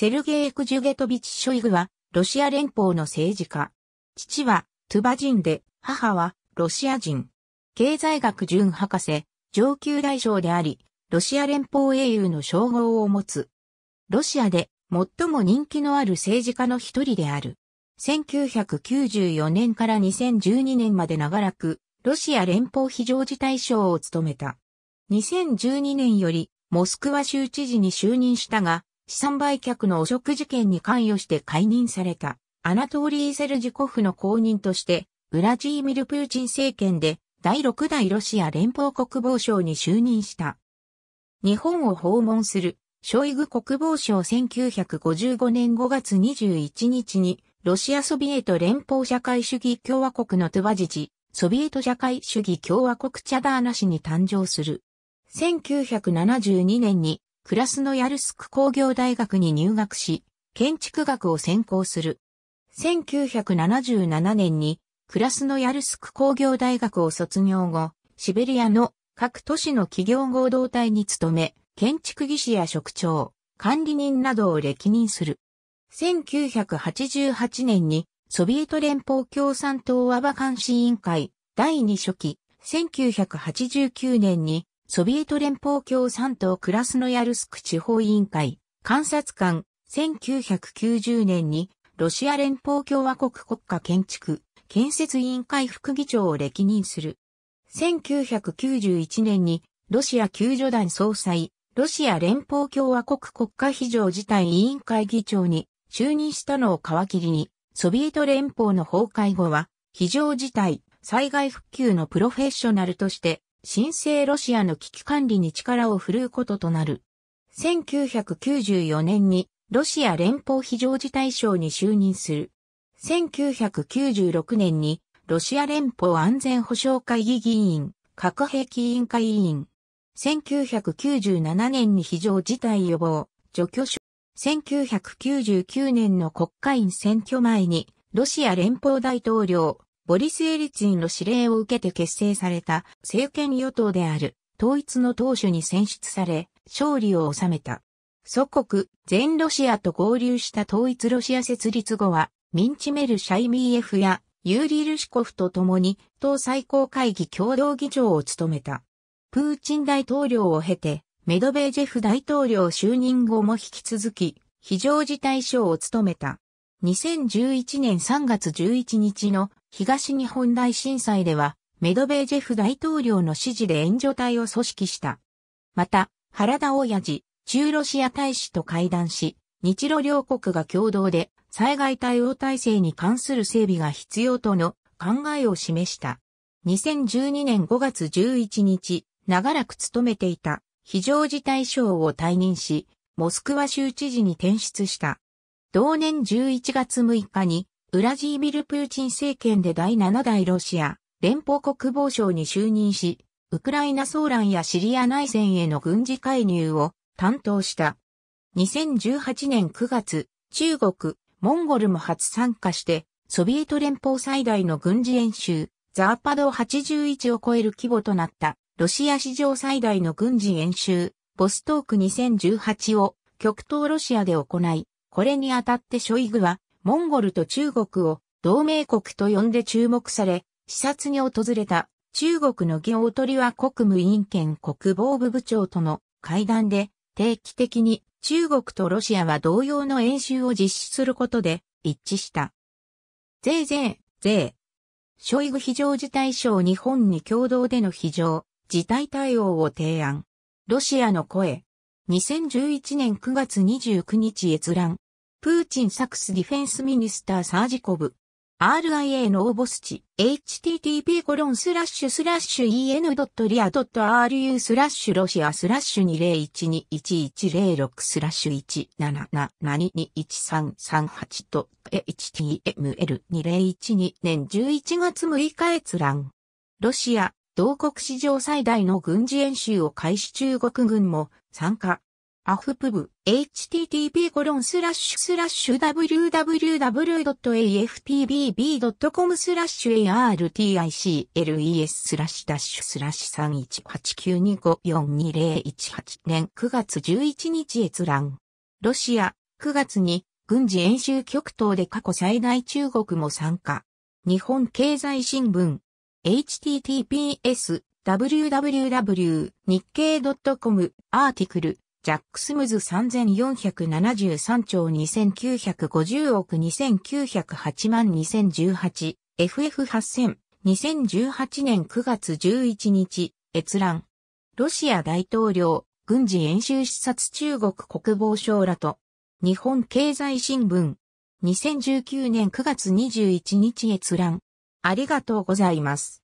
セルゲイ・クジュゲトビチ・ショイグは、ロシア連邦の政治家。父は、トゥバ人で、母は、ロシア人。経済学準博士、上級大将であり、ロシア連邦英雄の称号を持つ。ロシアで、最も人気のある政治家の一人である。1994年から2012年まで長らく、ロシア連邦非常事態省を務めた。2012年より、モスクワ州知事に就任したが、資産売却の汚職事件に関与して解任された、アナトーリー・セルジコフの後任として、ウラジーミル・プーチン政権で、第6代ロシア連邦国防省に就任した。日本を訪問する、ショイグ国防省1955年5月21日に、ロシアソビエト連邦社会主義共和国のトゥバジジ、ソビエト社会主義共和国チャダーナ市に誕生する。1972年にクラスノヤルスク工業大学に入学し、建築学を専攻する。1977年にクラスノヤルスク工業大学を卒業後、シベリアの各都市の企業合同体に勤め、建築技師や職長、管理人などを歴任する。1988年にソビエト連邦共産党アバ監視委員会第2書記、1989年にソビエト連邦共産党クラスノヤルスク地方委員会、監察官、1990年に、ロシア連邦共和国国家建築、建設委員会副議長を歴任する。1991年に、ロシア救助団総裁、ロシア連邦共和国国家非常事態委員会議長に就任したのを皮切りに、ソビエト連邦の崩壊後は、非常事態、災害復旧のプロフェッショナルとして、新生ロシアの危機管理に力を振るうこととなる。1994年にロシア連邦非常事態省に就任する。1996年にロシア連邦安全保障会議議員、核兵器委員会委員。1997年に非常事態予防、除去省。1999年の国会員選挙前にロシア連邦大統領ボリス・エリツィンの指令を受けて結成された政権与党である統一の党首に選出され、勝利を収めた。祖国、全ロシアと合流した統一ロシア設立後は、ミンチメル・シャイミーエフやユーリ・ルシコフと共に党最高会議共同議長を務めた。プーチン大統領を経て、メドベージェフ大統領就任後も引き続き、非常事態省を務めた。2011年3月11日の東日本大震災では、メドベージェフ大統領の指示で援助隊を組織した。また、原田親父、中ロシア大使と会談し、日露両国が共同で災害対応体制に関する整備が必要との考えを示した。2012年5月11日、長らく務めていた非常事態省を退任し、モスクワ州知事に転出した。同年11月6日にウラジービル・プーチン政権で第7代ロシア連邦国防省に就任し、ウクライナ騒乱やシリア内戦への軍事介入を担当した。2018年9月、中国、モンゴルも初参加して、ソビエト連邦最大の軍事演習、ザーパド81を超える規模となった、ロシア史上最大の軍事演習、ボストーク2018を極東ロシアで行い、これにあたってショイグは、モンゴルと中国を同盟国と呼んで注目され、視察に訪れた中国の行取は国務委員兼国防部部長との会談で定期的に中国とロシアは同様の演習を実施することで一致した。税税、税。ショイグ非常事態省日本に共同での非常、事態対応を提案。ロシアの声。2011年9月29日閲覧。プーチンサクスディフェンスミニスターサージコブ。RIA の応募スチ、http コロンスラッシュスラッシュ en.ria.ru スラッシュロシアスラッシュ20121106スラッシュ1 7 7 2 1 3 3 8と html2012 年11月6日閲覧。ロシア、同国史上最大の軍事演習を開始中国軍も参加。アフプブ、http コロンスラッシュスラッシュ www.afpbb.com スラッシュ articles スラッシュダッシュスラッシュ31892542018年9月11日閲覧。ロシア、9月に軍事演習極東で過去最大中国も参加。日本経済新聞、https www 日経 .com アーティクルジャックスムズ3473兆2950億2908万 2018FF8000 2018年9月11日閲覧ロシア大統領軍事演習視察中国国防省らと日本経済新聞2019年9月21日閲覧ありがとうございます。